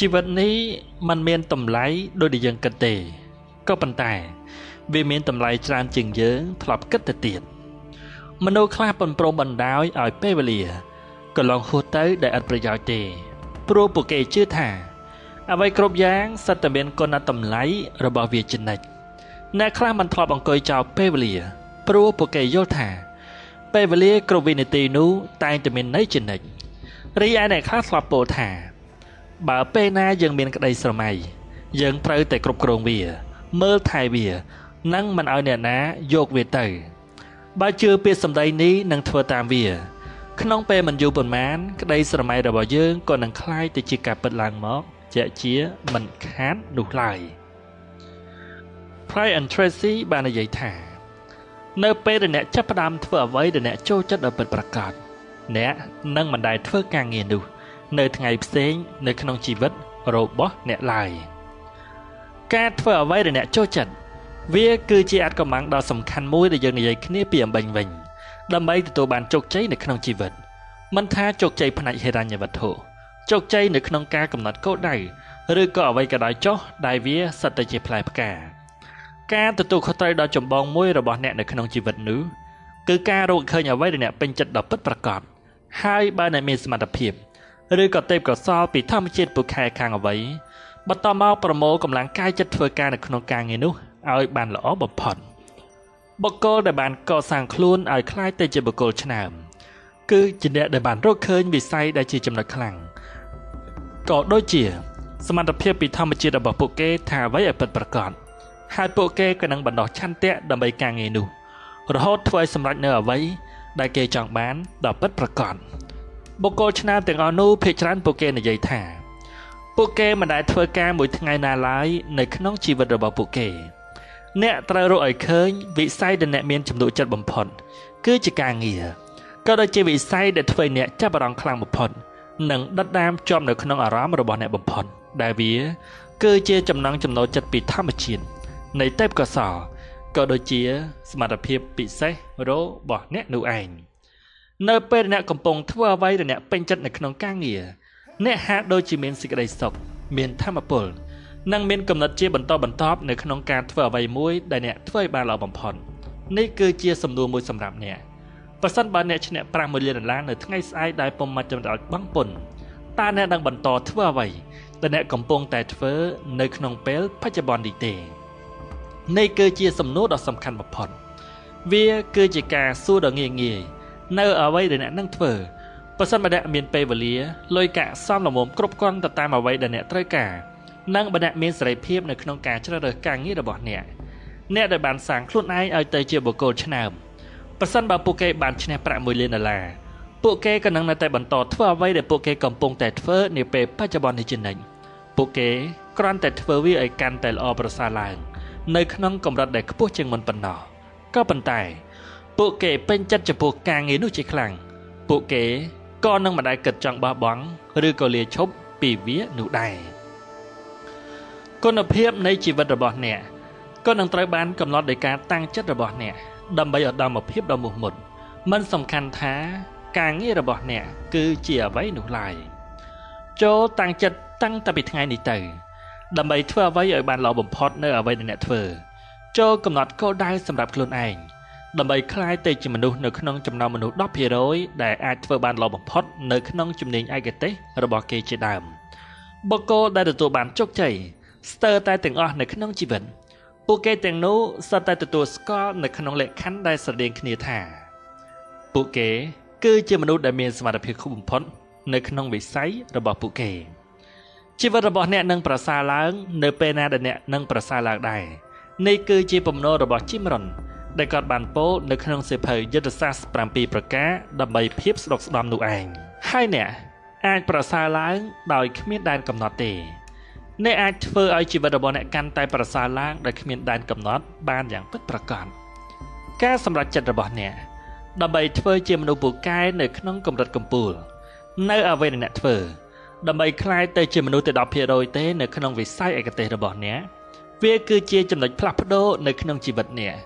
ជីវិតនេះมันមានតម្លៃដូចដែលយើងគិតទេក៏ប៉ុន្តែ វាមានតម្លៃច្រើនជាងយើងធ្លាប់គិតទៅទៀតមនុស្សខ្លះបំប្រំបណ្ដោយឲ្យពេលវេលាកន្លងហួសទៅដែលឥតប្រយោជន៍ទេ ព្រោះពួកគេជឿថា អ្វីគ្រប់យ៉ាងសិតតែមានគុណតម្លៃរបស់វាជានិច្ចអ្នកខ្លះមិនធ្លាប់អង្គុយចោលពេលវេលាព្រោះពួកគេយល់ថា ពេលវេលាគ្រប់វិនាទីនោះតែងតែមានន័យជានិច្ចរីឯអ្នកខ្លះធ្លាប់ពោលថាបើពេលណា យើងមានក្តីស្រមៃយើងត្រូវតែគ្រប់គ្រងវាមើលថែវានិងមិនឲ្យអ្នកណាយកវាទៅបើជឿពាក្យសម្ដីនេះនឹងធ្វើតាមវា ក្នុងពេលមិនយូរប៉ុន្មាន ក្តី ស្រមៃរបស់យើងក៏នឹងคล้ายទៅជាការពិតឡើងមក ជាក់ជាមិនខាននោះឡើយ Pride and Tracy បាននិយាយថា នៅពេលដែលអ្នកចាប់ផ្ដើមធ្វើអ្វីដែលអ្នកចូលចិត្តដល់ពិតប្រាកដអ្នកនឹងមិនដែលធ្វើការងារនោះនៅថ្ងៃផ្សេងនៅក្នុងជីវិតរបស់អ្នកឡើយការធ្វើអ្វីដែលអ្នកចូលចិត្តវាគឺជាអត្តកម្មាំងដ៏សំខាន់មួយដែលយើងនិយាយគ្នាពីអំបញ្ញវិញដើម្បីទទួលបានជោគជ័យនៅក្នុងជីវិតមិនថាជោគជ័យផ្នែកហិរញ្ញវត្ថុជោគជ័យនៅក្នុងការកំណត់គោលដៅឬក៏អ្វីក៏ដោយចុះដែលវាសិតតែជាផ្លែផ្កា ការទទួលខុសត្រូវដ៏ចម្បងមួយរបស់អ្នកនៅក្នុងជីវិតនោះគឺការរកឃើញអ្វីដែលអ្នកពេញចិត្តដ៏ពិតប្រាកដហើយបើអ្នកមានសមត្ថភាពឬក៏ទេពកោសលពីធម្មជាតិពូខែខាងអ្វីបន្តមកប្រមូលកម្លាំងកាយចិត្តធ្វើការនៅក្នុងការងារនោះឲ្យបានល្អបំផុតបុគ្គលដែលបានកសាងខ្លួនឲ្យคล้ายទៅជាបុគ្គលឆ្នើមគឺជាអ្នកដែលបានរកឃើញវិស័យដែលជាចំណុចខ្លាំងក៏ដូចជា សមត្ថភាពពីធម្មជាតិរបស់ពួកគេថាអ្វីឲ្យពិតប្រាកដហើយពួកគេក៏នឹងបណ្ដោះឆន្ទៈដើម្បីការងារនោះរហូតធ្វើឲ្យសម្រេចនៅអ្វីដែលគេចង់បានដល់ពិតប្រាកដ។បុគ្គលឆ្នើមទាំងអស់នោះភាគច្រើនពួកគេនិយាយថាពួកគេមិនដែលធ្វើការមួយថ្ងៃណាឡើយនៅក្នុងជីវិតរបស់ពួកគេ អ្នកត្រូវរកឲ្យឃើញ វិស័យដែលអ្នកមានចំណុចចិត្តបំផុតគឺជាការងារក៏ដូចជាវិស័យដែលធ្វើអ្នកចាប់អារម្មណ៍ខ្លាំងបំផុតនិងដិតដាមជាប់នៅក្នុងអារម្មណ៍របស់អ្នកបំផុត ដែលវា គឺជាចំណងចំណុចចិត្តពីធម្មជាតិនៃទេពកោសលក៏ដូចជាសមត្ថភាពពិសេសរបស់អ្នកនោះឯង។នៅពេលអ្នកកំពុងធ្វើអ្វីដែលអ្នកពេញចិត្តនៅក្នុងការងារអ្នកហាក់ដូចជាមានសេចក្តីសុខមានធម៌ពលនិងមានគំនិតជាបន្តបន្ទាប់នៅក្នុងការធ្វើអ្វីមួយដែលអ្នកធ្វើឲ្យបានល្អបំផុតនេះគឺជាសំណួរមួយសម្រាប់អ្នកប្រសិនបើអ្នកឈ្នះប្រាក់1លានដុល្លារនៅថ្ងៃស្អែកដែលពុំមកចំណោចបង់ពន្ធតើអ្នកនឹងបន្តធ្វើអ្វីដែលអ្នកកំពុងតែធ្វើនៅក្នុងពេលបច្ចុប្បន្ននេះទេនេះគឺជាសំណួរដ៏សំខាន់បំផុតវាគឺជាការសួរដ៏ងាយងាយនៅអ្វីដែលអ្នកនឹងធ្វើបើសិនបើអ្នកមានពេលវេលាលុយកាក់សមល្មមគ្រប់គ្រាន់ទៅតាមអ្វីដែលអ្នកត្រូវការនិងបើអ្នកមានសេរីភាពនៅក្នុងការជ្រើសរើសការងាររបស់អ្នកអ្នកដែលបានសាងខ្លួនឯងឲ្យទៅជាបុគ្គលឆ្នើមបើសិនបើពួកគេបានឈ្នះប្រាក់1លានដុល្លារពួកគេក៏នឹងនៅតែបន្តធ្វើអ្វីដែលពួកគេកំពុងតែធ្វើនាពេលបច្ចុប្បន្ននេះជានិច្ចពួកគេគ្រាន់តែធ្វើវាឲ្យកាន់តែល្អប្រសើរឡើង នៅក្នុងកម្រិតដែលខ្ពស់ជាងមុនប៉ុណ្ណោះក៏ប៉ុន្តែពួកគេពេញចិត្តចំពោះការងារនោះជាខ្លាំងពួកគេក៏នឹងមិនដែលគិតចង់បោះបង់ ឬក៏លាឈប់ពីវានោះដែរគុណភាពនៃជីវិតរបស់អ្នកក៏នឹងត្រូវបានកំណត់ដោយការតាំងចិត្តរបស់អ្នកដើម្បីឧត្តមភាពដ៏មោះមុតมันសំខាន់ថា ការងាររបស់អ្នកគឺជាអ្វីនោះឡើយចូលតាំងចិត្តតាំងតពីថ្ងៃនេះទៅដើម្បីធ្វើអ្វីឲ្យបានល្អបំផុតនៅអ្វីដែលអ្នកធ្វើ ចូលកំណត់គោលដៅសម្រាប់ខ្លួនឯងដើម្បីคลายទៅជាមនុស្សនៅក្នុងចំណោមមនុស្ស10%ដែលអាចធ្វើ បានល្អបំផុតនៅក្នុងជំនាញឯកទេសរបស់គេជាដើមបុគ្គលដែលទទួលបានជោគជ័យស្ទើរតែ ទាំងអស់នៅក្នុងជីវិតពួកគេទាំងនោះសុទ្ធតែទទួលស្គាល់នៅក្នុងលក្ខខណ្ឌដែលស្រដៀងគ្នាថាពួកគេ គឺជាមនុស្សដែលមានសមត្ថភាពខ្ពស់បំផុតនៅក្នុងវិស័យរបស់ពួកគេជីវិតរបស់អ្នកនឹងប្រសើរឡើង នៅពេលណាដែលអ្នកនឹងប្រសើរឡើងដែរនេះគឺជាបំណងរបស់ជីមរុនដែលគាត់បានពោលនៅក្នុងសៀវភៅយុទ្ធសាស្ត្រ7ប្រការដើម្បីភាពស្ដុកស្ដម្ភនោះឯងហើយអ្នកអាចប្រសើរឡើង ដោយ គ្មានដែនកំណត់ទេអ្នកអាចធ្វើឲ្យជីវិតរបស់អ្នកកាន់តែប្រសើរឡើងដោយគ្មានដែនកំណត់ បានយ៉ាងពិតប្រាកដការសម្រេចចិត្តរបស់អ្នកដើម្បីធ្វើជាមនុស្សពូកែនៅក្នុងកម្រិតកំពូល នៅអ្វីដែលអ្នកធ្វើដើម្បីคลายទៅជាមនុស្សទៅ10%ទេនៅក្នុងវិស័យឯកទេសរបស់អ្នកវាគឺជាចំណុចផ្លាស់ប្ដូរនៅក្នុងជីវិតអ្នក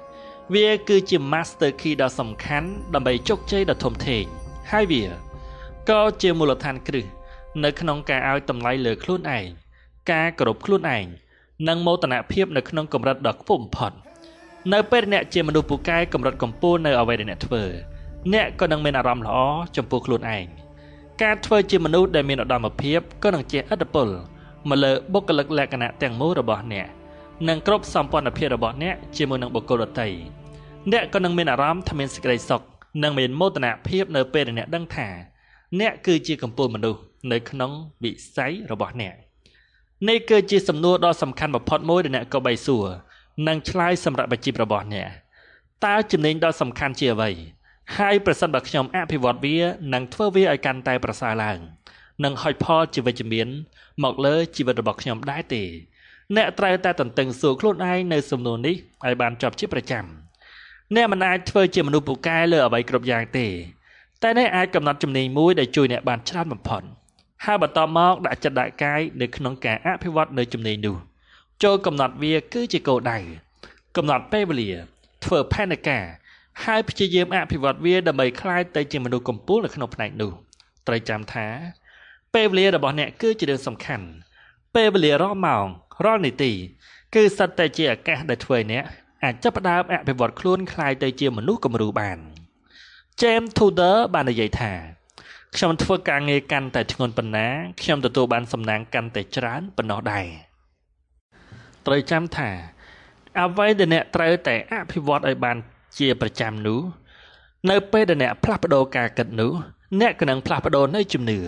វាគឺជា master key ដ៏សំខាន់ ដើម្បីជោគជ័យដ៏ធំធេងហើយវាក៏ជាមូលដ្ឋានគ្រឹះនៅ ក្នុងការឲ្យតម្លៃលើខ្លួនឯងការគោរពខ្លួនឯងនិងមោទនភាពនៅក្នុងកម្រិតដ៏ខ្ពស់បំផុតនៅពេលអ្នកជាមនុស្សពូកែកម្រិតកំពូលនៅអ្វីដែលអ្នកធ្វើ អ្នកក៏នឹងមានអារម្មណ៍ល្អចំពោះខ្លួនឯងការធ្វើជាមនុស្សដែលមានឧត្តមភាពក៏នឹងជាឥទ្ធិពលមកលើបុគ្គលិកលក្ខណៈទាំងមូលរបស់អ្នក និងគ្រប់សម្ព័ន្ធភាពរបស់អ្នកជាមួយនឹងបុគ្គលដទៃអ្នកក៏នឹងមានអារម្មណ៍ថាមានសេចក្តីសុខនិងមានមោទនភាពនៅពេលដែលអ្នក ដឹងថាអ្នកគឺជាកម្ពូលមនុស្ស នៅក្នុងវិស័យរបស់អ្នកនេះគឺជាសំណួរដ៏សំខាន់បំផុតមួយដែលអ្នកកបីសួរ និងឆ្លើយសម្រាប់អាជីពរបស់អ្នកតើចំណេញដ៏សំខាន់ជាអ្វីហើយប្រសិនបើខ្ញុំអភិវឌ្ឍវានឹងធ្វើវាឲ្យកាន់តែ ប្រសើរឡើងនិងហុចផលជាវិជ្ជមាន មកលើជីវិតរបស់ខ្ញុំដែរទេអ្នកត្រូវតែតន្ទឹងសួរខ្លួនឯងនៅសំណួរនេះឲ្យបានចប់ជាប្រចាំ។អ្នកមិនអាចធ្វើជាមនុស្សពូកែលើអ្វីគ្រប់យ៉ាងទេតែអ្នកអាចកំណត់ជំនាញមួយដែលជួយអ្នកបានច្រើនបំផុតហើយបន្តមកដាក់ចិត្តដាក់កាយនៅក្នុងការអភិវឌ្ឍនៅជំនាញនោះចូលកំណត់វាគឺជាគោលដៅកំណត់ពេលវេលា ធ្វើផែនការហើយព្យាយាមអភិវឌ្ឍវាដើម្បីคลายទៅជាមនុស្សកំពូលនៅក្នុងផ្នែកនោះត្រូវចាំថាពេលវេលារបស់អ្នកគឺជារឿងសំខាន់ ពេលវេលារាល់ម៉ោងរាល់នាទីគឺសិតតែជាឱកាសដែលធ្វើឲ្យអ្នកអាចចាប់ផ្ដើមអភិវឌ្ឍខ្លួនคล้ายទៅជាមនុស្សគំរូបាន James Tudor បាននិយាយថាខ្ញុំធ្វើការងារកាន់តែធ្ងន់ប៉ុណ្ណាខ្ញុំទទួលបានសំណាងកាន់តែច្រើនប៉ុណ្ណោះដែរត្រូវចាំថាអ្វីដែលអ្នកត្រូវតែអភិវឌ្ឍឲ្យបានជាប្រចាំនោះ នៅ ពេលដែលអ្នកផ្លាស់ប្ដូរការគិតនោះអ្នកក៏នឹងផ្លាស់ប្ដូរនៅជំនឿ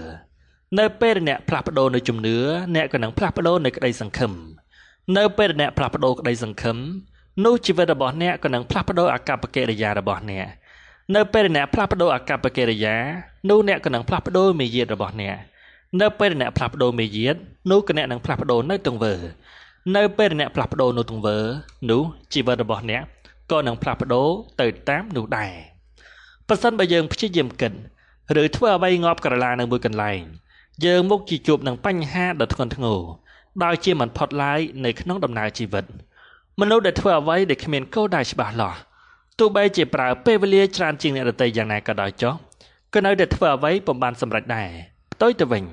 នៅពេលដែលអ្នកផ្លាស់ប្ដូរនៅជំនឿអ្នកក៏នឹងផ្លាស់ប្ដូរនៅក្តីសង្ឃឹមនៅពេលដែលអ្នកផ្លាស់ប្ដូរក្តី សង្ឃឹមនោះជីវិតរបស់អ្នកក៏នឹងផ្លាស់ប្ដូរអាកប្បកិរិយារបស់អ្នកនៅពេលដែលអ្នកផ្លាស់ប្ដូរអាកប្បកិរិយានោះអ្នកក៏នឹងផ្លាស់ប្ដូរមារយាទរបស់អ្នកនៅពេលដែលអ្នកផ្លាស់ប្ដូរមារយាទនោះក៏អ្នកនឹងផ្លាស់ប្ដូរនៅទង្វើនៅពេលដែលអ្នកផ្លាស់ប្ដូរនៅទង្វើនោះជីវិតរបស់អ្នកក៏នឹងផ្លាស់ប្ដូរទៅតាមនោះដែរប្រសិនបើយើងព្យាយាមគិតឬធ្វើអ្វីងាប់ក្រឡានៅមួយកន្លែងយើងមុខជាជួបនឹងបញ្ហាដ៏ធ្ងន់ធ្ងរដោយជាមិនផុតឡើយនៅក្នុងដំណើរជីវិត។មនុស្សដែលធ្វើអ្វីដែលគ្មានគោលដៅច្បាស់លាស់ទោះបីជាប្រើពេលវេលាច្រើនជាងអ្នកដទៃយ៉ាងណាក៏ដោយចុះក៏នៅតែធ្វើអ្វីពុំបានសម្រេចដែរផ្ទុយទៅវិញ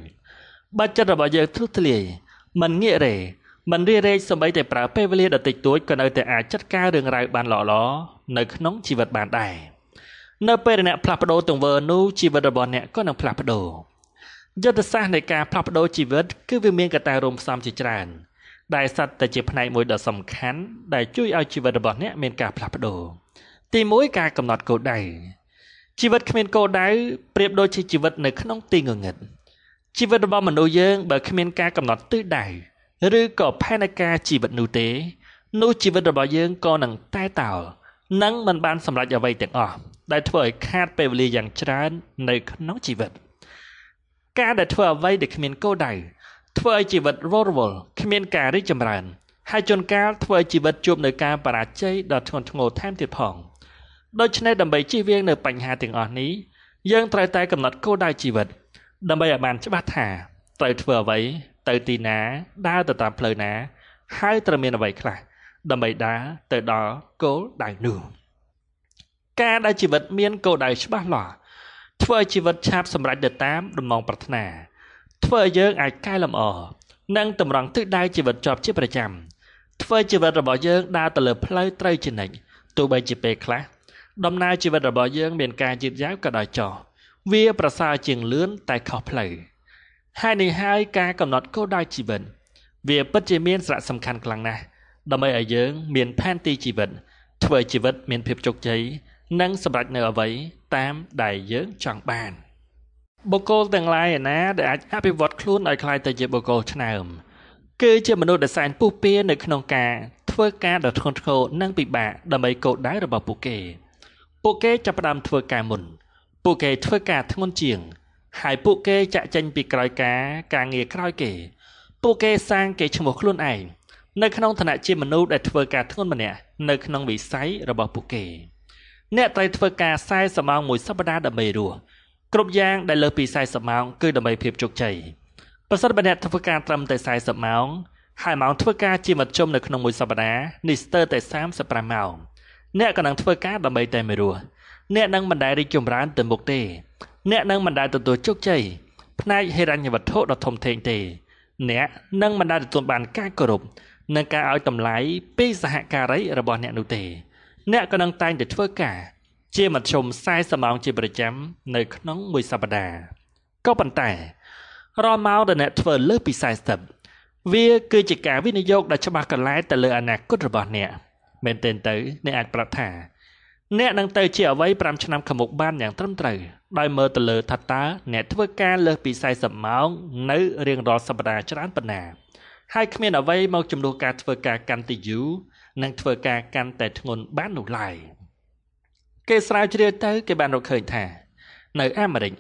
បើចិត្តរបស់យើងទ្រុះទ្លាយមិនងាករេមិនរារែកសម្បីតែប្រើពេលវេលាដ៏តិចតួចក៏នៅតែអាចចាត់ការរឿងរ៉ាវបានល្អល្អនៅក្នុងជីវិតបានដែរនៅពេលដែលអ្នកផ្លាស់ប្ដូរទង្វើនោះជីវិតរបស់អ្នកក៏នឹងផ្លាស់ប្ដូរយុទ្ធសាស្ត្រនៃការផ្លាស់ប្ដូរជីវិតគឺវាមានកត្តារួមផ្សំជាច្រើនដែលសត្វតែជាផ្នែកមួយដ៏សំខាន់ដែលជួយឲ្យជីវិតរបស់អ្នកមានការផ្លាស់ប្ដូរទី1ការកំណត់គោលដៅជីវិតគ្មានគោលដៅប្រៀបដូចជាជីវិតនៅក្នុងទីងងឹតជីវិតរបស់មនុស្សយើងបើគ្មានការកំណត់ទិសដៅឬក៏ផែនការជីវិតនោះទេនោះជីវិតរបស់យើងក៏នឹង តែតោលនិងមិនបានសម្រេចអ្វីទាំងអស់ដែលធ្វើឲ្យខាតពេលវេលាយ៉ាងច្រើន នៅ ក្នុងជីវិត ការដែលធ្វើអ្វីដែលគ្មានគោលដៅធ្វើឲ្យជីវិតរវល់គ្មានការរីកចម្រើន ហើយជួនកាលធ្វើឲ្យជីវិតជួបនៅការបរាជ័យដ៏ធ្ងន់ធ្ងរថែមទៀតផង ដូច្នេះដើម្បីជៀសវាងនៅបញ្ហាទាំងអស់នេះយើងត្រូវតែកំណត់គោលដៅជីវិតដើម្បីឲ្យបានច្បាស់ថាត្រូវធ្វើអ្វី ទៅទីណា ដើរទៅតាមផ្លូវណា ហើយត្រូវមានអ្វីខ្លះដើម្បីដើរទៅដល់គោលដៅនោះការដែលជីវិតមានគោលដៅច្បាស់លាស់ធ្វើឲ្យជីវិតឆាប់សម្រេចទៅតាមដំណងប្រាថ្នាធ្វើឲ្យយើងអាចកែលម្អ និងតម្រង់ទិសដៅជីវិតជាប់ជាប្រចាំធ្វើជីវិតរបស់យើងដើរទៅលើផ្លូវត្រូវជានិច្ចទោះបីជាពេលខ្លះដំណើរជីវិតរបស់យើងមានការយឺតយ៉ាវក៏ដោយចោះវាប្រសើរជាងលឿនតែខុសផ្លូវហើយនេះហើយការកំណត់គោលដៅជីវិតវាពិតជាមានសារៈសំខាន់ខ្លាំងណាស់ដើម្បីឲ្យយើងមានផែនទីជីវិតធ្វើជីវិតមានភាពជោគជ័យនិងសម្រេចនៅអ្វីតាមដែលយើងចង់បាន។បុគ្គលទាំងឡាយឯណាដែលអាចអភិវឌ្ឍខ្លួនឲ្យក្លាយទៅជាបុគ្គលឆ្នើមគឺជាមនុស្សដែលសែនពុះពៀនៅក្នុងការធ្វើការដ៏ធ្ងន់ធ្ងរនិងពិបាកដើម្បីគោលដៅរបស់ពួកគេពួកគេចាប់ផ្ដើមធ្វើការមុនពួកគេធ្វើការធ្ងន់ជាង ហើយពួកគេចាក់ចែងពីក្រោយការការងារក្រោយគេពួកគេសាងគេឈ្មោះខ្លួនឯងនៅក្នុងឋានៈជាមនុស្សដែលធ្វើការធ្ងន់ម្នាក់នៅក្នុងវិស័យរបស់ពួកគេអ្នកត្រូវធ្វើការ40ម៉ោងមួយសប្តាហ៍ដើម្បីរស់គ្រប់យ៉ាងដែលលើសពី40ម៉ោងគឺដើម្បីភាពជោគជ័យប្រសិនបើអ្នកធ្វើការត្រឹមតែ40ម៉ោងហើយម៉ោងធ្វើការជាមធ្យមនៅក្នុងមួយសប្តាហ៍នេះស្ទើរតែ35ម៉ោងអ្នកក៏នឹងធ្វើការដើម្បីតែមួយរស់អ្នកនឹងមិនដែលរីកចម្រើនទៅមុខទេ អ្នកនឹងមិនដែលទទួលជោគជ័យផ្នែកហិរញ្ញវត្ថុដ៏ធំធេងទេអ្នកនឹងមិនដែលទទួលបានការគោរពនិងការឲ្យតម្លៃពីសហការីរបស់អ្នកនោះទេ អ្នកក៏នឹងតែងតែធ្វើការជាមធ្យម40ម៉ោងជាប្រចាំនៅ ក្នុង មួយសប្តាហ៍ក៏ប៉ុន្តែរាល់ម៉ោងដែលអ្នកធ្វើលើសពី40វាគឺជាការវិនិយោគដែលច្បាស់កន្លែទៅលើអនាគតរបស់អ្នកមែនទែនទៅអ្នកអាចប្រាប់ថាអ្នកនឹងទៅជាអ្វី5ឆ្នាំខាងមុខបានយ៉ាងត្រឹមត្រូវដោយមើលទៅលើថាតើអ្នកធ្វើការលើសពី40ម៉ោង នៅរៀងរាល់សប្តាហ៍ច្រើនប៉ុណ្ណា ហើយគ្មានអ្វីមកជំនួសការធ្វើការកាន់តែយូរនិងធ្វើការកាន់តែធ្ងន់បាននោះឡើយ។គេស្រាវជ្រាវទៅគេបានរកឃើញថា នៅអាមេរិក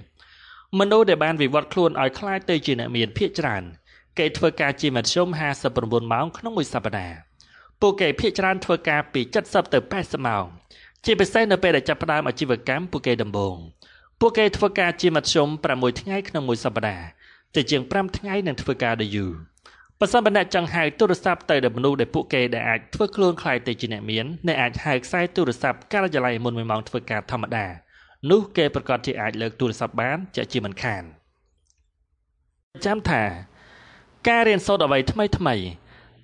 មនុស្សដែលបានវិវត្តខ្លួនឲ្យคล้ายទៅជាអ្នកមាន ភាគច្រើនគេធ្វើការជាមធ្យម59ម៉ោងក្នុងមួយសប្តាហ៍ពួកគេភាគច្រើនធ្វើការពី70ទៅ80ម៉ោងជាពិសេសនៅពេលដែលចាប់ផ្ដើមអាជីវកម្មពួកគេដំបូងពួកគេធ្វើការជាមធ្យម6ថ្ងៃក្នុងមួយសប្តាហ៍តែជាង5ថ្ងៃនឹងធ្វើការដ៏យូរបើសិនបើអ្នកចង់ហៅទូរស័ព្ទទៅដល់មនុស្សដែលពួកគេដែលអាចធ្វើខ្លួនខ្លាយទៅជាអ្នកមានអ្នកអាចហៅខ្សែទូរស័ព្ទការិយាល័យមុនមួយម៉ោងធ្វើការធម្មតានោះគេប្រកាសជាអាចលើកទូរស័ព្ទបានជាជាមិនខានចាំថា ការរៀនសូត្រអ្វីថ្មីថ្មី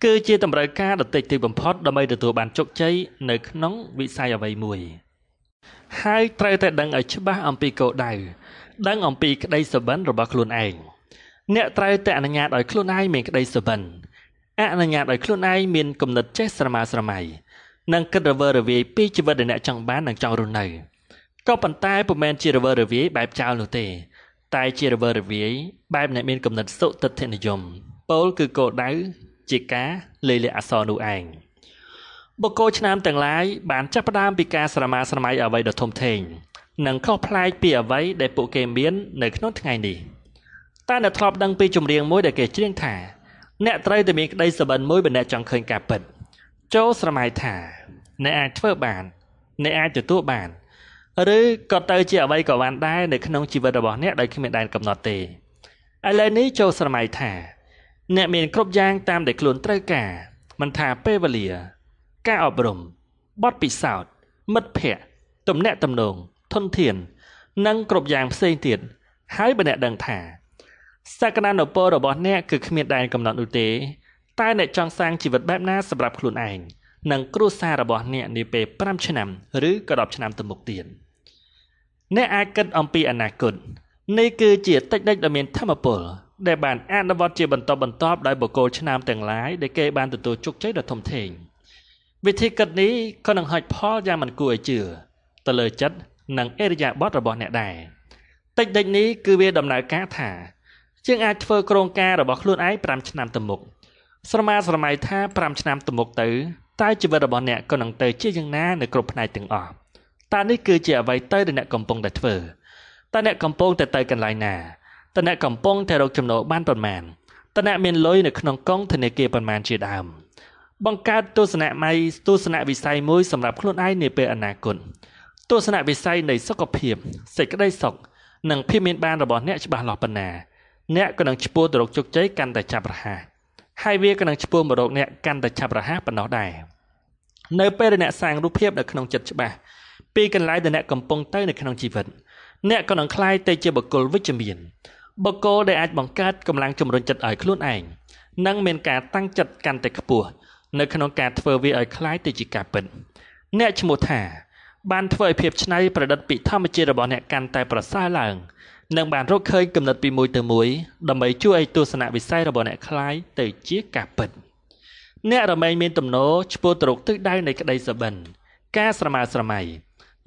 គឺជាតម្រូវការដ៏តិចទីបំផុតដើម្បីទទួលបានជោគជ័យនៅក្នុងវិស័យអ្វីមួយហើយត្រូវតែដឹងឲ្យច្បាស់អំពីគោលដៅដឹងអំពីក្តីសុបិនរបស់ខ្លួនឯង។អ្នកត្រូវតែអនុញ្ញាតឲ្យខ្លួនឯងមានក្តីសុបិនអនុញ្ញាតឲ្យខ្លួនឯងមានគំនិតចេះស្រមើស្រមៃនិងគិតរវើរវាយពីជីវិតដែលអ្នកចង់បាននិងចង់រស់នៅក៏ប៉ុន្តែពុំមែនជារវើរវាយបែបចោលនោះទេ តែជារវើរវាយបែបអ្នកមានគំនិតសុទិដ្ឋនិយមពោលគឺគោលដៅជាការលេលះអសរនោះឯងបុគ្គលឆ្នាំទាំងឡាយបានចាប់ផ្ដើមពីការស្រមើស្រមៃអ្វីដ៏ធំធេងនិងខុសប្លែកពីអ្វីដែលពួកគេមាននៅក្នុងថ្ងៃនេះ។តែអ្នកធ្លាប់ដឹងពីចម្រៀងមួយដែលគេច្រៀងថា អ្នកត្រូវតែមានក្តីសុបិនមួយបើអ្នកចង់ឃើញការពិត ចូលស្រមៃថាអ្នកអាចធ្វើបានអ្នកអាចទទួលបានឬក៏ទៅជាអ្វីក៏បានដែរនៅក្នុងជីវិតរបស់អ្នកដោយគ្មានដែនកំណត់ទេឥឡូវនេះចូលស្រមៃថា អ្នកមានគ្រប់យ៉ាងតាមដែលខ្លួនត្រូវការមិនថាពេលវេលា ការអប់រំបទពិសោធន៍មិត្តភ័ក្តិទំនាក់ទំនងធនធាន និងគ្រប់យ៉ាងផ្សេងទៀតហើយបើអ្នកដឹងថាសក្តានុពលរបស់អ្នកគឺគ្មានដែនកំណត់នោះទេតែអ្នកចង់សាងជីវិតបែបណាសម្រាប់ខ្លួនឯងនិងគ្រួសាររបស់អ្នកនាពេល5ឆ្នាំឬក៏10ឆ្នាំទៅមុខទៀតអ្នកអាចគិតអំពីអនាគតនេះគឺជាតិចនិចដ៏មានធម៌ពលដែលបានអនុវត្តជាបន្តបន្ទាប់ដោយបុគ្គលឆ្នាំទាំងឡាយដែលគេបានទទួលជោគជ័យដ៏ធំធេងវិធីគិតនេះក៏នឹងហុចផលយ៉ាងមិនគួរឲ្យជឿទៅលើចិត្តនិងអេរយាប័តរបស់អ្នកដែរតិចនិចនេះគឺវាដំណើរការថាយើងអាចធ្វើក្រងការរបស់ខ្លួនឯង5ឆ្នាំទៅមុខស្រមាស្រមៃថា5ឆ្នាំទៅមុខទៅតើជីវិតរបស់អ្នកក៏នឹងទៅជាយ៉ាងណានៅគ្រប់ផ្នែកទាំងអស់តើនេះគឺជាអ្វីទៅដែលអ្នកកំពុងតែធ្វើតើអ្នកកំពុងតែទៅកន្លែងណាតើអ្នកកំពុងតែរកចំណូលបានប៉ុន្មានតើអ្នកមានលុយនៅក្នុងកង់ធនាគារប៉ុន្មានជាដើមបង្កើតទស្សនៈមៃទស្សនៈវិស័យមួយសម្រាប់ខ្លួនឯងនាពេលអនាគតទស្សនៈវិស័យនៃសុខភាពសេចក្តីសុខនិងភាពមានបានរបស់អ្នកច្បាស់លាស់ប៉ុណ្ណាអ្នកក៏នឹងឈ្មោះទៅរកជោគជ័យកាន់តែចាប់រហ័សហើយវាក៏នឹងឈ្មោះមករកអ្នកកាន់តែចាប់រហ័សប៉ុណ្ណោះដែរនៅពេលដែលអ្នកសាងរូបភាពនៅក្នុងចិត្តច្បាស់ពីកន្លែងដែលអ្នកកំពុងទៅនៅក្នុងជីវិតអ្នកក៏នឹងคล้ายទៅជាបុគ្គលវិជ្ជមានបុគ្គលដែលអាចបង្កើតកម្លាំងជំរុញចិត្តឲ្យខ្លួនឯងនិងមានការតាំងចិត្តកាន់តែខ្ពស់នៅក្នុងការធ្វើវាឲ្យคล้ายទៅជាការពិតអ្នកឈ្មោះថាបានធ្វើឲ្យភាពច្នៃប្រឌិតពីធម្មជាតិរបស់អ្នកកាន់តែប្រសើរឡើង។នឹងបានរកឃើញគំនិតពីមួយទៅមួយដើម្បីជួយឲ្យទស្សនវិស័យរបស់អ្នកខ្លាយទៅជាការពិតអ្នករមែងមានទំនោរឆ្ពោះទៅរកទិសដៅនៃក្តី សបិនការស្រមើស្រមៃ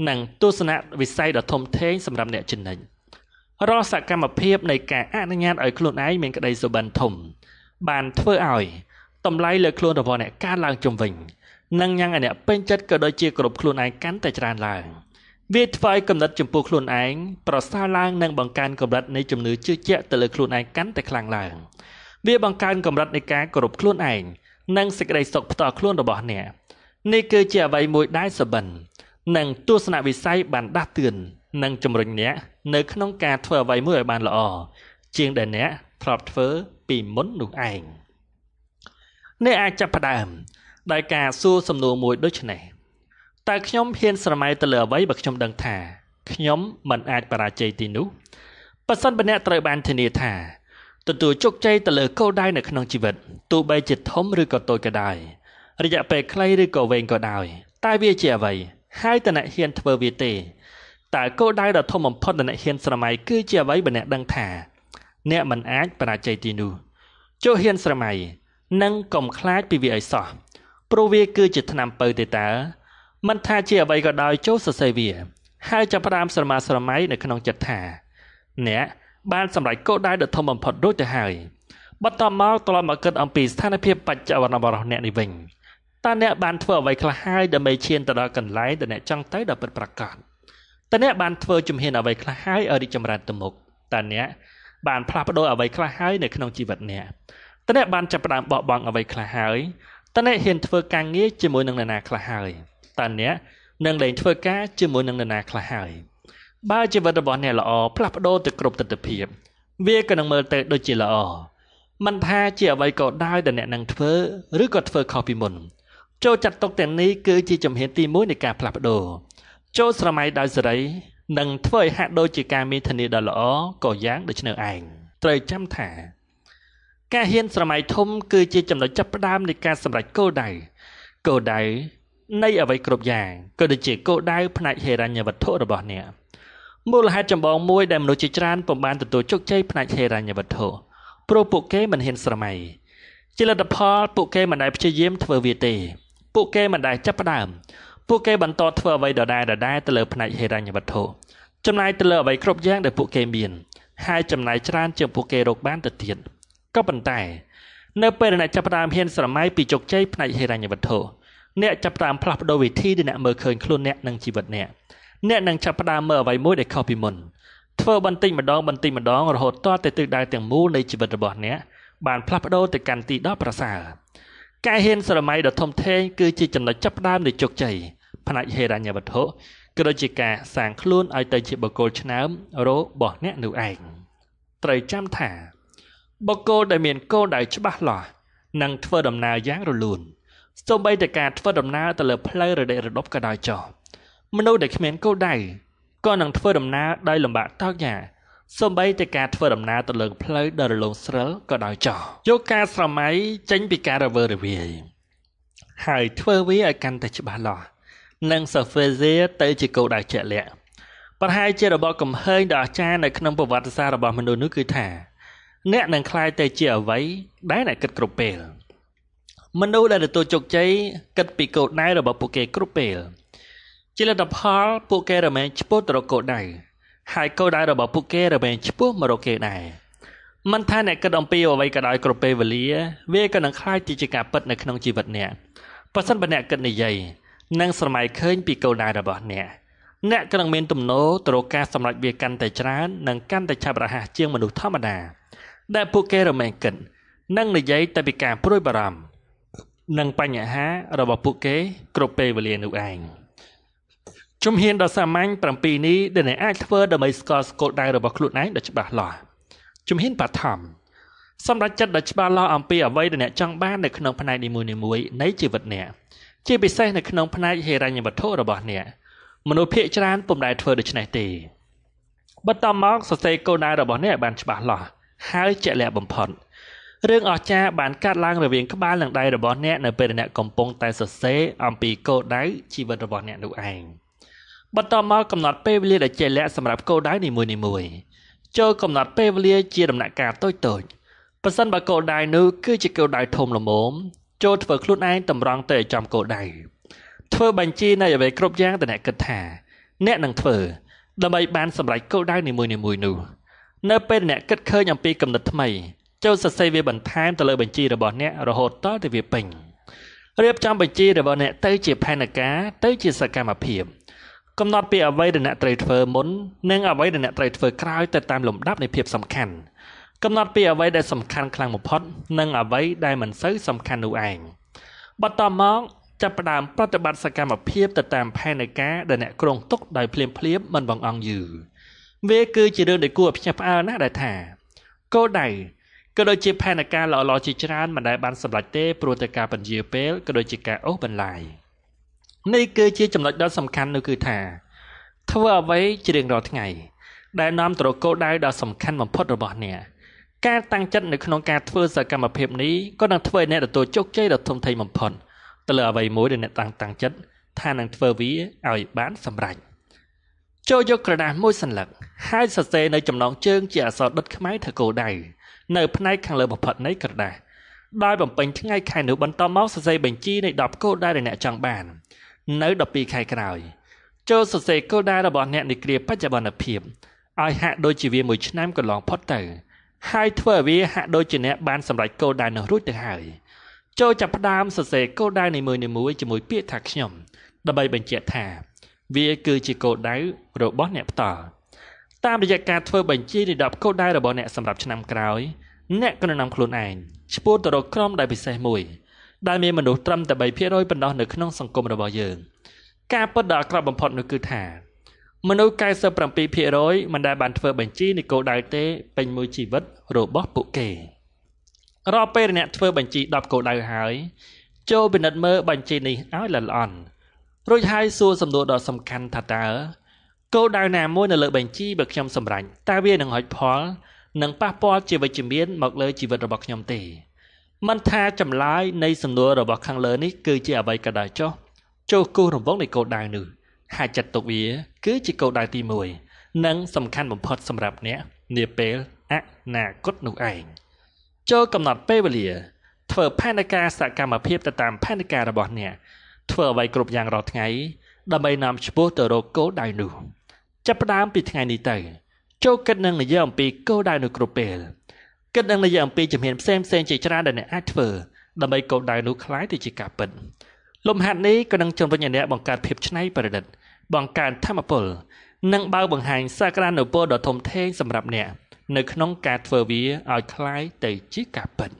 និងទស្សនវិស័យដ៏ធំធេងសម្រាប់អ្នកចំណេញរាល់សកម្មភាពនៃការអនុញ្ញាតឲ្យខ្លួនឯងមានក្តីសុបិនធំ បាន ធ្វើឲ្យតម្លៃលើខ្លួនរបស់អ្នកកើនឡើងជំវិញនិងយ៉ាងឲ្យអ្នកពេញចិត្តក៏ដូចជាគ្រប់ខ្លួនឯងកាន់តែច្រើនឡើង។វាធ្វើឲ្យកំណត់ចំពោះខ្លួនឯងប្រសើរឡើងនិងបង្កើនកម្រិតនៃជំនឿជឿជាក់ទៅលើខ្លួនឯងកាន់តែខ្លាំងឡើងវាបង្កើនកម្រិតនៃការគោរពខ្លួនឯងនិងសេចក្តីសុខផ្ទាល់ខ្លួនរបស់អ្នកនេះគឺជាអ្វីមួយដែលសបិននិងទស្សនវិស័យបានដាស់តឿននិងជំរុញអ្នកនៅក្នុងការធ្វើអ្វីមួយឲ្យបានល្អជាងដែលអ្នកធ្លាប់ធ្វើពីមុននោះឯងអ្នកអាចចាប់ផ្ដើមដោយការសួរសំណួរមួយដូចនេះតើខ្ញុំហ៊ានស្រមៃទៅលើអ្វីបើខ្ញុំដឹងថា ខ្ញុំមិនអាចបរាជ័យទីនោះប៉ះសិនបើអ្នកត្រូវបានធានាថាទទួលជោគជ័យទៅលើគោលដៅនៅក្នុងជីវិតទោះបីជាធំឬក៏តូចក៏ដោយរយៈពេលខ្លីឬក៏វែងក៏ដោយ តែវាជាអ្វីហើយតអ្នកហ៊ានធ្វើវាទេតើគោលដៅដ៏ធំបំផុតដែលអ្នកហ៊ានស្រមៃគឺជាអ្វីបើអ្នកដឹងថាអ្នកមិនអាចបរាជ័យទីនោះចុះហ៊ានស្រមៃនិងកុំខ្លាចពីវាឲ្យសោះព្រោះវាគឺជាឆ្នាំពៅទេតើមិនថាជាអ្វីក៏ដោយចូលសរសេរវា ហើយចាប់ផ្ដើមស្រមាស្រមៃនៅក្នុងចិត្តថាអ្នក បានសម្រេចគោលដៅដ៏ធំបំផុតរួចទៅហើយបន្ទាប់មកត្រឡប់មកគិតអំពីស្ថានភាពបច្ចុប្បន្នរបស់អ្នកនេះវិញតើអ្នក បានធ្វើអ្វីខ្លះហើយដើម្បីឈានទៅដល់កន្លែងដែលអ្នកចង់ទៅដល់ពិតប្រាកដតើអ្នកបានធ្វើជំហានអ្វីខ្លះហើយឲ្យរីកចម្រើនទៅមុខតើអ្នកបានផ្លាស់ប្ដូរអ្វីខ្លះហើយនៅក្នុងជីវិតអ្នកតើអ្នកបានចាប់ផ្ដើមបោះបង់អ្វីខ្លះហើយតើអ្នកហ៊ានធ្វើការងារជាមួយនឹងនរណា ខ្លះហើយតើអ្នកនឹងលែងធ្វើការជាមួយនឹងនរណាខ្លះហើយបើជីវិតរបស់អ្នកល្អផ្លាស់ប្ដូរទៅគ្រប់ទិដ្ឋភាព វាក៏នឹងមើលទៅដូចជាល្អមិនថាជាអ្វីក៏ដោយដែលអ្នកនឹងធ្វើឬក៏ធ្វើខុសពីមុនចូលចាត់ទុកទាំងនេះគឺជាជំហានទី1នៃការផ្លាស់ប្ដូរចូលស្រមៃដោយសេរីនឹងធ្វើឲ្យហាក់ដូចជាការមានធានាដ៏ល្អក៏យ៉ាងដូចនៅឯងត្រូវចាំថា ការហ៊ានស្រមៃធំគឺជាចំណុចចាប់ផ្ដើមនៃការសម្រេចគោលដៅគោលដៅនៃអ្វីគ្រប់យ៉ាងក៏ដូចជាគោលដៅផ្នែកហិរញ្ញវត្ថុរបស់អ្នកមូលហេតុចម្បងមួយដែលមនុស្សជាច្រើនពុំបានទទួលជោគជ័យផ្នែកហិរញ្ញវត្ថុព្រោះពួកគេមិនហ៊ានស្រមៃជាលទ្ធផលពួកគេមិនដែលព្យាយាមធ្វើវាទេពួកគេមិនដែលចាប់ផ្ដើមពួកគេបន្តធ្វើអ្វីដដែលដដែលទៅលើផ្នែកហិរញ្ញវត្ថុចំណាយទៅលើអ្វីគ្រប់យ៉ាងដែលពួកគេមានហើយចំណាយច្រើនជាងពួកគេរកបានទៅទៀតក៏ប៉ុន្តែនៅពេលដែលអ្នកចាប់ផ្ដើមហ៊ានស្រមៃពីជោគជ័យផ្នែកហិរញ្ញវត្ថុអ្នកចាប់ផ្ដើមផ្លាស់ប្ដូរវិធីដែលអ្នកមើលឃើញខ្លួនអ្នកនិងជីវិតអ្នកអ្នកនឹងចាប់ផ្ដើមមើលអ្វីមួយដែលខុសពីមុនធ្វើបន្តិចម្ដងបន្តិចម្ដងរហូតទាល់តែទិសដៅទាំងមូលនៃជីវិតរបស់អ្នកបានផ្លាស់ប្ដូរទៅកាន់ទីដ៏ប្រសើរការហ៊ានស្រមៃដ៏ធំធេងគឺជាចំណុចចាប់ផ្ដើមនៃជោគជ័យផ្នែកហេរញ្ញវត្ថុក៏ដូចជាការសាងខ្លួនឲ្យទៅជាបុគ្គលឆ្នើមរបស់អ្នកនោះឯងត្រូវចាំថាបុគ្គលដែលមានគោលដៅច្បាស់លាស់នឹងធ្វើដំណើរយ៉ាងរលូន។សូម្បីតែការធ្វើដំណើរទៅលើផ្លូវរដេករដប់ក៏ដោយចុះមនុស្សដែលគ្មានគោលដៅក៏នឹងធ្វើដំណើរដោយលំបាកតោកយ៉ាសូម្បីតែការធ្វើដំណើរទៅលើផ្លូវដ៏រលោងស្រិលក៏ដោយចុះយកការស្រមៃចេញពីការរវើរវាយហើយធ្វើវាឲ្យកាន់តែច្បាស់លាស់និង surface ទៅជាគោលដៅជាក់លាក់ប្រហែលជារបបកំហែងដ៏អាចារ្យនៅក្នុងប្រវត្តិសាស្ត្ររបស់មនុស្សនោះគឺថាអ្នកនឹងคลายទៅជាអ្វីដែលអ្នកគិតគ្រប់ពេល។មនុស្សដែលទទួលជោគជ័យគិតពីគោលដៅរបស់ពួកគេគ្រប់ពេលជាលទ្ធផល ពួកគេរមែងឆ្ពោះទៅរកគោលដៅហើយគោលដៅរបស់ពួកគេរមែងឆ្ពោះមករកគេដែរមិនថាអ្នកគិតអំពីអ្វីក៏ដោយគ្រប់ពេលវេលាវាក៏នឹងคล้ายទៅជាការពិតនៅក្នុងជីវិតអ្នកប៉ះសិនបើអ្នកគិតនិយាយនិងស្រមៃឃើញពីគោលដៅរបស់អ្នកអ្នកក៏នឹងមានទំនោរទៅរកការសម្រេចវាកាន់តែច្រើននិងកាន់តែឆាប់រហ័សជាងមនុស្សធម្មតាដែលពួកគេរមែងគិតនិងនិយាយតែពីការព្រួយបារម្ភនិងបញ្ហារបស់ពួកគេគ្រប់ពេលវេលានោះឯងជំហានដ៏សាមញ្ញ7នេះដែលអ្នកអាចធ្វើដើម្បីស្គាល់ស្គោលដៅរបស់ខ្លួនឯងដ៏ច្បាស់លាស់ជំហានបឋមសម្រាប់ចិត្តដ៏ច្បាស់លាស់អំពីអ្វីដែលអ្នកចង់បាននៅក្នុងផ្នែកនីមួយៗនៃជីវិតអ្នកជាពិសេសនៅក្នុងផ្នែកហិរញ្ញវត្ថុរបស់អ្នកមនុស្សភាគច្រើនពុំដែលធ្វើដូច្នេះទេបន្តមកសរសេរគោលដៅរបស់អ្នកបានច្បាស់លាស់ហើយជាក់លាក់បំផុត។រឿងអស្ចារ្យបានកាត់ឡើងរវាងក្បាលនិងដៃរបស់អ្នកនៅពេលអ្នកកំពុងតែសរសេរអំពីគោលដៅជីវិតរបស់អ្នកនោះឯងបន្តមកកំណត់ពេលវេលាដែលជាក់លាក់សម្រាប់គោលដៅនីមួយៗចូលកំណត់ពេលវេលា ជាដំណាក់កាលតូចតូចប្រសិនបើគោលដៅនោះគឺជាគោលដៅធំល្មមចូលធ្វើខ្លួនឯងតម្រង់ទៅឲ្យចំគោលដៅធ្វើបញ្ជីនៃអ្វីគ្រប់យ៉ាងដែលអ្នកគិតថា អ្នកនឹងធ្វើដើម្បីបានសម្រេចគោលដៅនីមួយៗនោះនៅពេលអ្នកគិតឃើញអំពីកំណត់ថ្មីចូលសរសេរវាបន្ថែមទៅលើបញ្ជីរបស់អ្នករហូតតទៅវាពេញរៀបចំបញ្ជីរបស់អ្នកទៅជាផែនការទៅ ជាសកម្មភាពកំណត់ពីអ្វីដែលអ្នកត្រូវធ្វើមុននិងអ្វីដែលអ្នកត្រូវធ្វើក្រោយទៅតាមលំដាប់នៃភាព សំខាន់កំណត់ពីអ្វីដែលសំខាន់ខ្លាំងបំផុតនិងអ្វីដែលមិនសូវសំខាន់នោះឯងបន្តមកចាប់ផ្ដើមប្រតិបត្តិសកម្មភាពទៅតាមផែនការដែលអ្នកគ្រោងទុកដោយភ្លាមភ្លាមមិនបង្អង់យូរវាគឺជារឿងដែលគួរឲ្យភ្ញាក់ផ្អើលណាស់ដែលថាគោលដៅក៏ដូចជាផែនការល្អៗជាច្រើនមិនដែលបានសម្រេចទេព្រោះតែការពន្យាពេលក៏ដូចជាការអូសបន្លាយនេះគឺជាចំណុចដ៏សំខាន់នោះគឺថា ធ្វើអ្វីជារៀងរាល់ថ្ងៃដែលនាំទៅរកគោលដៅដ៏សំខាន់បំផុត របស់អ្នកការតាំងចិត្តនៅក្នុងការធ្វើសកម្មភាពនេះក៏នឹងធ្វើឲ្យអ្នកទទួលជោគជ័យដ៏ធំធេងបំផុតទៅលើអ្វីមួយដែលអ្នកតាំងតាំងចិត្តថានឹងធ្វើវាឲ្យបានសម្រេចចូលយកក្រដាសមួយសន្លឹកហើយសរសេរនៅចំណងជើង ជាអក្សរដុតខ្មែរធ្វើគោលដៅនៅផ្នែកខាងលើបំផុតនៃក្រដាសដោយបំពេញថ្ងៃខែនោះបន្តមកសរសេរបញ្ជីនៃ10គោលដៅដែលអ្នកចង់បាននៅ12ខែក្រោយ ចូលសរសេរគោលដៅរបស់អ្នកនៃគ្រាបច្ចុប្បន្នភាពឲ្យហាក់ដូចជាវាមួយឆ្នាំកន្លងផុតទៅហើយធ្វើឲ្យវាហាក់ដូចជាអ្នកបានសម្រេចគោលដៅនោះរួចទៅហើយ ចូលចាប់ផ្ដើមសរសេរគោលដៅនីមួយៗជាមួយ ពាក្យថាខ្ញុំដើម្បីបញ្ជាក់ថាវាគឺជាគោលដៅរបស់ អ្នកផ្ទាល់តាមរយៈការធ្វើបញ្ជីនៃ10គោលដៅរបស់អ្នកសម្រាប់ឆ្នាំក្រោយអ្នកក៏នឹងនាំខ្លួនឯងឆ្ពោះទៅរកក្រុមដែលពិសេសមួយ ដែលមានមនុស្សត្រឹមតែ3%ប៉ុណ្ណោះនៅក្នុងសង្គមរបស់យើងការពិតដ៏អាក្រក់បំផុតនោះគឺថាមនុស្ស97%មិនដែលបានធ្វើបញ្ជីនៃគោលដៅទេពេញមួយជីវិតរបស់ពួកគេរាល់ពេលអ្នកធ្វើបញ្ជី10គោលដៅហើយ ចូលពិនិត្យមើលបញ្ជីនេះឲ្យល្អល្អន់រួចហើយសួរសំណួរដ៏សំខាន់ថាតើគោលដៅណាមួយនៅលើបញ្ជីបើខ្ញុំសម្រេចតើវានឹងហុចផល និងប៉ះពាល់ជាវិជ្ជមានមកលើជីវិតរបស់ខ្ញុំទេមិនថាចម្លើយនៃសំណួររបស់ខាងលើនេះគឺជាអ្វីក៏ដោយចុះចុះគូរង្វង់នៃគោលដៅនេះហើយចាត់ទុកវា គឺជាគោលដៅទី1និងសំខាន់បំផុត សម្រាប់អ្នកនាពេលអនាគតនោះឯងចូលកំណត់ពេលវេលា ធ្វើផែនការសកម្មភាពទៅតាមផែនការរបស់អ្នកធ្វើអ្វីគ្រប់យ៉ាងរាល់ថ្ងៃដើម្បីនាំឈ្មោះទៅរកគោលដៅនោះ។ចាប់ផ្ដើមពីថ្ងៃនេះទៅចូលគិតនឹងនិយាយអំពីគោលដៅនៅគ្រប់ពេលគិតនឹងនិយាយអំពីជំហានផ្សេងផ្សេងជាច្រើនដែលអ្នកអាចធ្វើដើម្បីគោលដៅនោះคล้ายទៅជាការពិតលំហាត់នេះក៏នឹងជំរុញឲ្យអ្នកបង្កើតភាពច្នៃប្រឌិត បង្កើនធម៌ពល និងបើកបង្ហាញសក្តានុពលដ៏ធំធេងសម្រាប់អ្នកនៅក្នុងការធ្វើវាឲ្យคล้ายទៅជាការពិត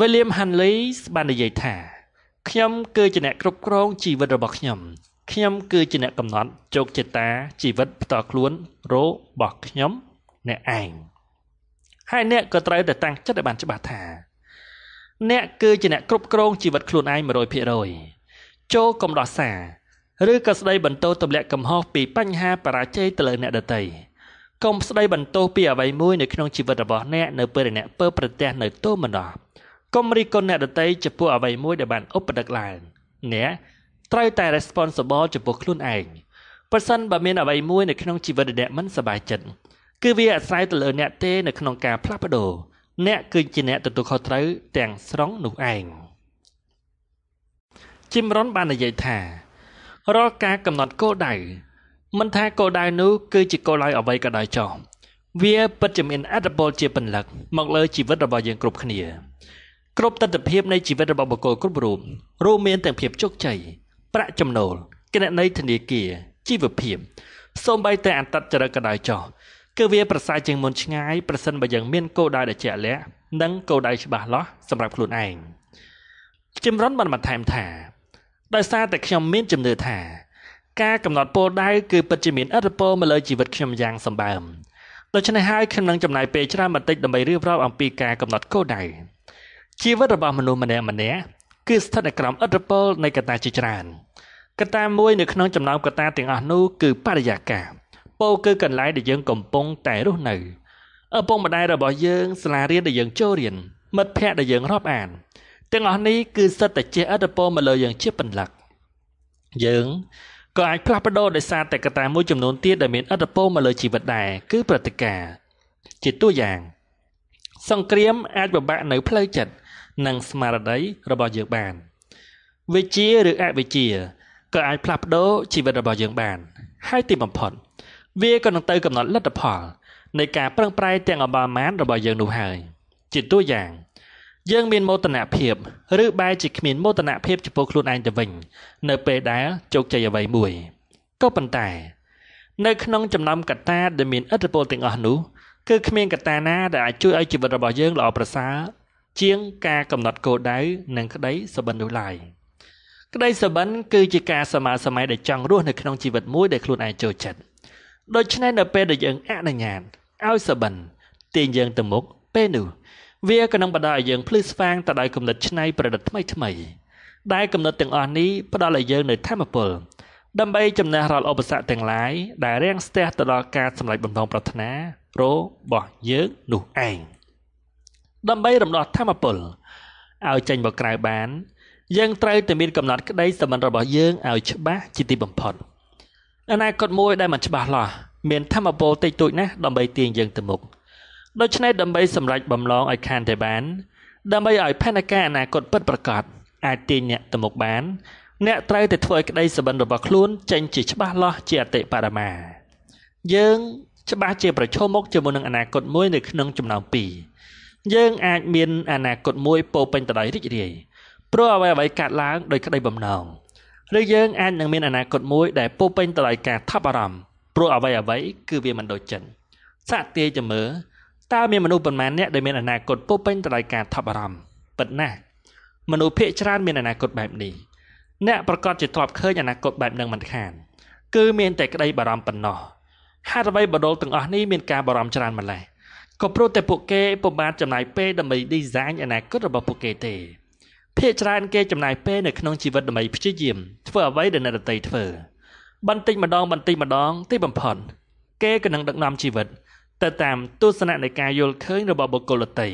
William Hanley បាននិយាយថា ខ្ញុំគឺជាអ្នកគ្រប់គ្រងជីវិតរបស់ខ្ញុំខ្ញុំគឺជាអ្នកកំណត់ជោគជតាជីវិតផ្ទាល់ខ្លួនរបស់ខ្ញុំអ្នកឯងហើយអ្នកក៏ត្រូវតែតាំងចិត្តឲ្យបានច្បាស់ថាអ្នកគឺជាអ្នកគ្រប់គ្រងជីវិតខ្លួនឯង100%ចូលកំដោះសារឬក៏ស្ដីបន្ទោសទម្លាក់កំហុសពីបញ្ហាបរាជ័យទៅលើអ្នកដទៃកុំស្ដីបន្ទោសពីអ្វីមួយនៅក្នុងជីវិតរបស់អ្នកនៅពេលដែលអ្នកពើប្រទះនៅទោមណ្ដោះកុំរិះគន់អ្នកដទៃចំពោះអ្វីមួយដែលបានឧបដិកឡើងអ្នកត្រូវតែ responsible ចំពោះខ្លួនឯងប្រសិនបើមានអ្វីមួយនៅក្នុងជីវិតអ្នកមិនសប្បាយចិត្តគឺវាអាស្រ័យទៅលើអ្នកទេនៅក្នុងការផ្លាស់ប្ដូរអ្នកគឺជាអ្នកទទួលខុសត្រូវទាំងស្រុងនោះឯងជីមរុនបាននិយាយថារាល់ការកំណត់គោលដៅមិនថាគោលដៅនោះគឺជាគោលដៅអ្វីក៏ដោយចុះវាពិតជាមានអត្ថប្រយោជន៍ជាបន្លឹកមកលើជីវិតរបស់យើងគ្រប់គ្នាគ្រប់ទិដ្ឋភាពនៃជីវិតរបស់បុគ្គលគ្រប់រូបរួមមានទាំងភាពជោគជ័យប្រាក់ចំណូលគណនីធនាគារជីវភាពសូម្បីតែអន្តរជាតិក៏ដោយចោះគឺវាប្រសើរជាងមុនឆ្ងាយប្រសិនបើយើងមានគោលដៅដែលជាក់លាក់និងគោលដៅច្បាស់លាស់សម្រាប់ខ្លួនឯងជំរនបានបន្ថែមថា ដោយសារតែខ្ញុំមានជំនឿថាការកំណត់គោលដៅគឺពិតជាមានឥទ្ធិពលមកលើជីវិតខ្ញុំយ៉ាងសម្បើមដូច្នេះហើយខ្ញុំនឹងចំណាយពេលច្រើនបន្តិចដើម្បីរៀបរាប់អំពីការកំណត់គោលដៅជីវិតរបស់មនុស្សម្នាក់ម្នាក់គឺស្ថិតនៅក្រោមឥទ្ធិពលនៃកត្តាជាច្រើនកត្តាមួយនៅក្នុងចំណោមកត្តាទាំងអស់នោះគឺបរិយាកាសពោលគឺកន្លែងដែលយើងកំពុងតែរស់នៅឪពុកម្ដាយរបស់យើងសាលារៀនដែលយើង ចូលរៀនមិត្តភ័ក្តិដែលយើងរាប់អានទាំងអស់នេះគឺសិតតែជាឥទ្ធិពលមកលើយើង ជាបន្លឹកយើងក៏អាចផ្លាស់ប្ដូរដោយសារតែកត្តាមួយចំនួនទៀតដែលមានឥទ្ធិពលមកលើជីវិតដែរគឺព្រឹត្តិការណ៍ជាតួយ៉ាងសង្គ្រាម អាចបំបាក់នៅផ្លូវចិត្តនិងស្មារតីរបស់យើងបានវិជ្ជាឬអវិជ្ជាក៏អាចផ្លាស់ប្ដូរជីវិតរបស់យើងបាន ហើយទីបំផុត វាក៏នឹងទៅ កំណត់លទ្ធផលនៃការប្រឹងប្រែងទាំងអបាលមានរបស់យើងនោះហើយជាតួយ៉ាង យើងមានមោទនភាពឬបែរជាគ្មានមោទនភាពចំពោះខ្លួនឯងទៅវិញនៅពេលដែលជោគជ័យអ្វីមួយក៏ប៉ុន្តែនៅក្នុងចំណោមកត្តាដែលមានឥទ្ធិពលទាំងអស់នោះគឺគ្មានកត្តាណាដែលអាចជួយឲ្យជីវិតរបស់យើងល្អប្រសើរជាងការកំណត់គោលដៅនិងក្តីសុបិននោះឡើយក្តីសុបិនគឺជាការសមាសម័យដែលចង់រស់នៅក្នុងជីវិតមួយដែលខ្លួនឯងចូលចិត្តដូច្នេះនៅពេលដែលយើងអនុញ្ញាតឲ្យសុបិនទាញយើងទៅមុខពេលនោះវាក៏នឹងបណ្ដាលឲ្យយើងភ្លឺស្វាងទៅដោយគំនិតច្នៃប្រឌិតថ្មីថ្មីដែលគំនិតទាំងអស់នេះផ្ដល់ឲ្យយើងនៅធម៌ពល ដើម្បីជំនះរាល់ឧបសគ្គទាំងឡាយដែលរាំងស្ទះទៅដល់ការសម្រេចបំណងប្រាថ្នារបស់យើងនោះឯង។ដើម្បីរំដោះធម្មពលឲ្យចេញមកក្រៅបាន យើងត្រូវតែមានកំណត់ក្តីសម្បត្តិរបស់យើងឲ្យច្បាស់ជាទីបំផុតអនាគតមួយដែលមិនច្បាស់លាស់មានធម្មពលតិចតួចណាស់ដើម្បីទាញយើងទៅមុខដូច្នេះដើម្បីសម្រេចបំឡងឲ្យខានទៅបាន ដើម្បីឲ្យផែនការអនាគតពិតប្រាកដអាចទាញអ្នកទៅមុខបាន អ្នកត្រូវតែធ្វើឲ្យក្តីសម្បត្តិរបស់ខ្លួន ចេញជាច្បាស់លាស់ជាអតិបរមាយើង ច្បាស់ជាប្រឈមមុខជាមួយនឹងអនាគតមួយនៅក្នុងចំណោមពីរយើងអាចមានអនាគតមួយពោពេញទៅដោយរីករាយព្រោះអ្វីអ្វីកើតឡើងដោយក្តីបំណងឬយើងអាចនឹងមានអនាគតមួយដែលពោពេញទៅដោយការថប់បារម្ភព្រោះអ្វីអ្វីគឺវាមិនដូចចិនសាកទាយទៅមើលតើមានមនុស្សប៉ុន្មានអ្នកដែលមានអនាគតពោពេញទៅដោយការថប់បារម្ភពិតណាស់មនុស្សភាគច្រើនមានអនាគតបែបនេះអ្នកប្រកាសជាធ្លាប់ឃើញអនាគតបែបនឹងមិនខាន គឺមានតែក្តីបារម្ភប៉ុណ្ណោះហេតុអ្វីបដលទាំងអស់នេះមានការបារម្ភច្រើនម្ល៉េះក៏ព្រោះតែពួកគេពុំបានចំណាយពេលដើម្បី design អនាគតរបស់ពួកគេទេភាគច្រើន គេចំណាយពេលនៅក្នុងជីវិតដើម្បីព្យាយាមធ្វើអ្វីដែលអ្នកដទៃធ្វើ បន្តិចម្ដងបន្តិចម្ដង ទីបំផុតគេក៏នឹងដឹកនាំជីវិតទៅតាមទស្សនៈនៃការយល់ឃើញរបស់បុគ្គលដទៃ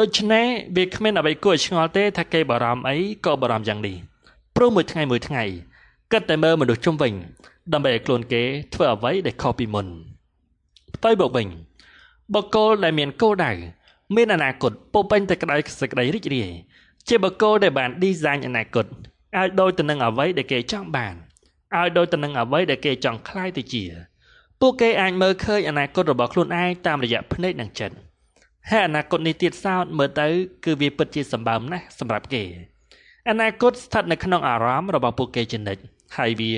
ដូច្នេះវាគ្មានអ្វីគួរឲ្យឆ្ងល់ទេ ថាគេបារម្ភអីក៏បារម្ភយ៉ាងនេះព្រោះមួយថ្ងៃមួយថ្ងៃគិតតែមើលមនុស្សជុំវិញដើម្បីឲ្យខ្លួនគេធ្វើអ្វីដែលខុសពីមុនផ្ទុយមកវិញបុគ្គលដែលមានគោលដៅមានអនាគតពោពេញទៅក្តីសេចក្តីរីករាយជាបុគ្គលដែលបាន design អនាគតឲ្យដូចទៅនឹងអ្វីដែលគេចង់បានឲ្យដូចទៅនឹងអ្វីដែលគេចង់ខ្លាយទៅជាពួកគេអាចមើលឃើញអនាគតរបស់ខ្លួនឯងតាមរយៈភ្នែកនិងចិត្តហើយអនាគតនេះទៀតសោត មើលទៅគឺវាពិតជាសម្បើមណាស់សម្រាប់គេអនាគតស្ថិតនៅក្នុងអារម្មណ៍របស់ពួកគេជានិច្ចហើយវា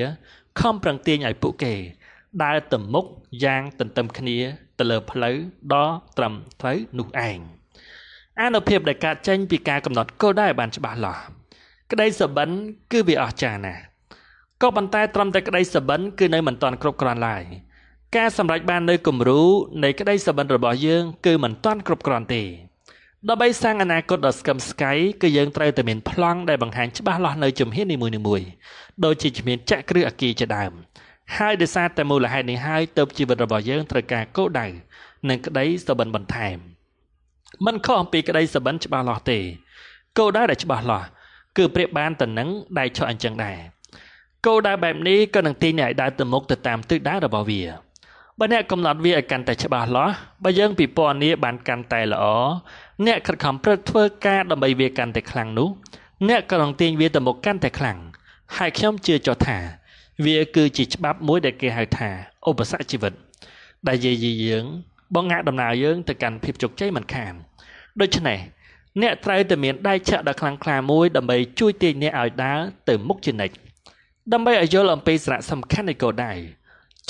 ខំប្រឹងទាញឲ្យពួកគេដើរទៅមុខយ៉ាងទន្ទឹមគ្នាទៅលើផ្លូវដ៏ត្រឹមត្រូវនោះឯងអានុភាពដែលកើតចេញពីការកំណត់គោលដៅបានច្បាស់លាស់ក្តីសបិនគឺវាអស្ចារ្យណាស់ក៏ប៉ុន្តែត្រឹមតែក្តីសបិនគឺនៅមិនទាន់គ្រប់គ្រាន់ឡើយការសម្រេចបាននៅគំរូនៃក្តីសបិនរបស់យើងគឺមិនទាន់គ្រប់គ្រាន់ទេដើម្បីសាងអនាគតដ៏ស្កឹមស្កៃគឺយើងត្រូវតែមានប្លង់ដែលបង្ហាញច្បាស់លាស់នៅជំហាននីមួយៗដូចជាជំហានចាក់គ្រឹះអគារជាដើមហើយដោយសារតែមូលហេតុនេះហើយទៅជីវិតរបស់យើងត្រូវការគោលដៅនិងក្តីសុបិនបន្ថែមមិនខុសអំពីក្តីសុបិនច្បាស់លាស់ទេគោលដៅដែលច្បាស់លាស់គឺប្រៀបបានទៅនឹងដៃឆក់អញ្ចឹងដែរគោលដៅបែបនេះក៏នឹងទាញឲ្យដើរទៅមុខទៅតាមទិសដៅរបស់វាបើអ្នកកំណត់វាឲ្យកាន់តែច្បាស់លាស់បើយើងពិពណ៌នាបានកាន់តែល្អអ្នកខិតខំប្រឹកធ្វើការដើម្បីវាកាន់តែខ្លាំងនោះអ្នកក៏នឹងទាញវាទៅមុខកាន់តែខ្លាំងហើយខ្ញុំជឿចុះថាវាគឺជាច្បាប់មួយដែលគេហៅថាឧបសគ្គជីវិត ដែលយាយីយើង បង្ហាក់ដំណើរយើងទៅកាន់ភាពជោគជ័យមិនខានដូច្នេះអ្នកត្រូវតែមានដៃឆាក់ដ៏ខ្លាំងក្លាមួយដើម្បី ជួយទាញអ្នកឲ្យដើរទៅមុខជានិច្ចដើម្បីឲ្យយល់អំពីសារៈសំខាន់នៃគោលដៅ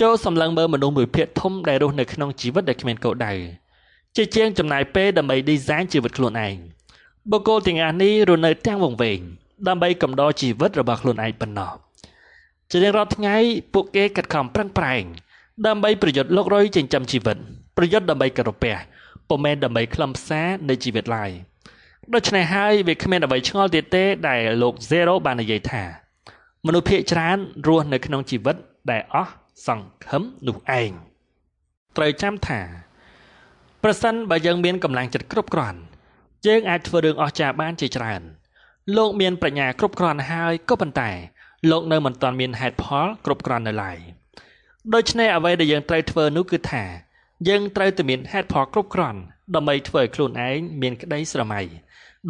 ចូលសម្លឹងមើលមនុស្សមួយភាគធំដែលរស់នៅក្នុងជីវិតដែលគ្មានគោលដៅជាជាងចំណាយពេលដើម្បី design ជីវិតខ្លួនឯងបុគ្គលទាំងអស់នេះរស់នៅ ទាំងវង្វេងដើម្បីកំដរជីវិតរបស់ខ្លួនឯងប៉ុណ្ណោះជារៀងរាល់ថ្ងៃពួកគេខិតខំប្រឹងប្រែង ដើម្បីប្រយុទ្ធលោករយចិញ្ចឹមជីវិតប្រយុទ្ធដើម្បីការពះពុំមែនដើម្បីខ្លឹមសារនៃជីវិតឡើយដូច្នេះហើយវាគ្មានអ្វីឆ្ងល់ទៀតទេ ដែលលោក Zero បាននិយាយថា មនុស្សភាគច្រើនរស់នៅ ក្នុងជីវិត ដែលអស់សង្ឃឹមនោះឯងត្រូវចាំថា ប្រសិនបើយើងមានកម្លាំងចិត្តគ្រប់គ្រាន់យើងអាចធ្វើរឿងអស្ចារ្យបានជាច្រើន លោកមានប្រាជ្ញាគ្រប់គ្រាន់ហើយក៏ប៉ុន្តែលោកនៅមិនទាន់មានហេតុផលគ្រប់គ្រាន់នៅឡើយដូច្នេះអ្វីដែលយើងត្រូវធ្វើនោះគឺថា យើងត្រូវតែមានហេតុផលគ្រប់គ្រាន់ដើម្បីធ្វើឲ្យខ្លួនឯងមានក្តីស្រមៃ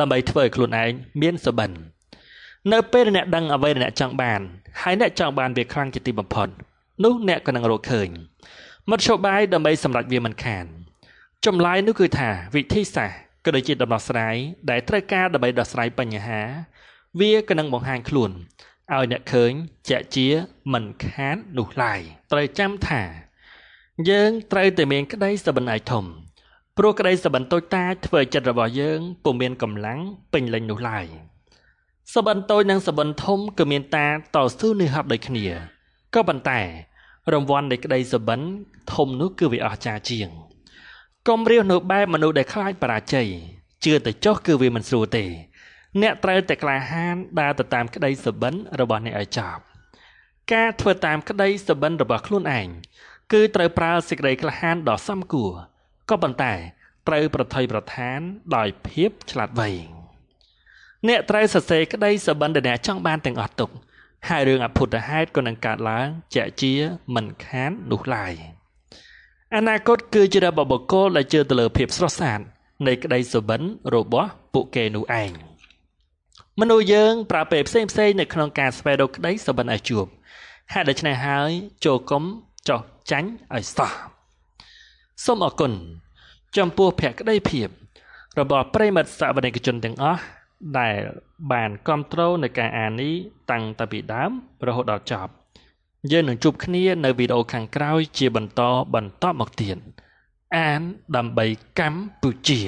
ដើម្បីធ្វើឲ្យខ្លួនឯងមានសុបិននៅ ពេលដែលអ្នកដឹងអ្វីដែលអ្នកចង់បានហើយអ្នកចង់បានវាខ្លាំងជាទីបំផុតនោះអ្នកក៏នឹងរកឃើញមធ្យោបាយដើម្បីសម្រេចវាមិនខានចម្លើយនោះគឺថាវិធីសាស្ត្រក៏ដូចជាដំណោះស្រាយដែលត្រូវការដើម្បីដោះស្រាយបញ្ហា វាក៏នឹងបង្ហាញខ្លួនឲ្យអ្នកឃើញជាក់ជាមិនខាននោះឡើយត្រូវចាំថា យើងត្រូវតែមានក្តីសបិនឯធំព្រោះក្តីសបិនតូចតាចធ្វើ ចិត្តរបស់យើងពុំមានកម្លាំងពេញលេញនោះឡើយសបិនតូចនិងសបិនធំគឺមានតាតស៊ូនឹងហាប់ដូចគ្នា ក៏ប៉ុន្តែរង្វាន់នៃក្តីសបិនធំនោះគឺវាអស្ចារ្យជាងកុំរៀសនៅបែបមនុស្សដែលខ្លាចបរាជ័យជឿតែចុះគឺវាមិនស្រួលទេអ្នកត្រូវតែក្លាហានដើរទៅតាមក្តីសុបិនរបស់អ្នកឲ្យចប់ការធ្វើតាមក្តីសុបិនរបស់ខ្លួនឯងគឺត្រូវប្រើសេចក្តីក្លាហានដ៏សមគួរក៏ប៉ុន្តែត្រូវប្រថុយប្រថានដោយភាពឆ្លាតវៃអ្នកត្រូវសរសេរក្តីសុបិនដែលអ្នកចង់បានទាំងអស់ទុក ហើយរឿងអភុតហេតុក៏នឹងកើតឡើងជាក់ជាមិនខាននោះឡើយអនាគតគឺជារបស់បុគ្គលដែលជឿទៅលើភាពស្រស់ស្អាតនៃក្តីសុបិនរបស់ពួកគេនោះឯង។មនុស្សយើងប្រើពេលផ្សេងផ្សេងនៅក្នុងការស្វែងរកក្តីសុបិនឲ្យជួបហេតុដូច្នេះហើយចូលកុំចោះចាញ់ឲ្យសោះសូមអរគុណចំពោះភក្តីភាព របស់ប្រិមិត្តសវនិកជនទាំងអស់ដែលបានគ្រប់គ្រងនៅការអាននេះតាំងតពីដើមរហូតដល់ចប់ យើងនឹងជួបគ្នា នៅវីដេអូខាងក្រោយជាបន្តបន្តមកទៀតអានដើម្បីកម្ពុជា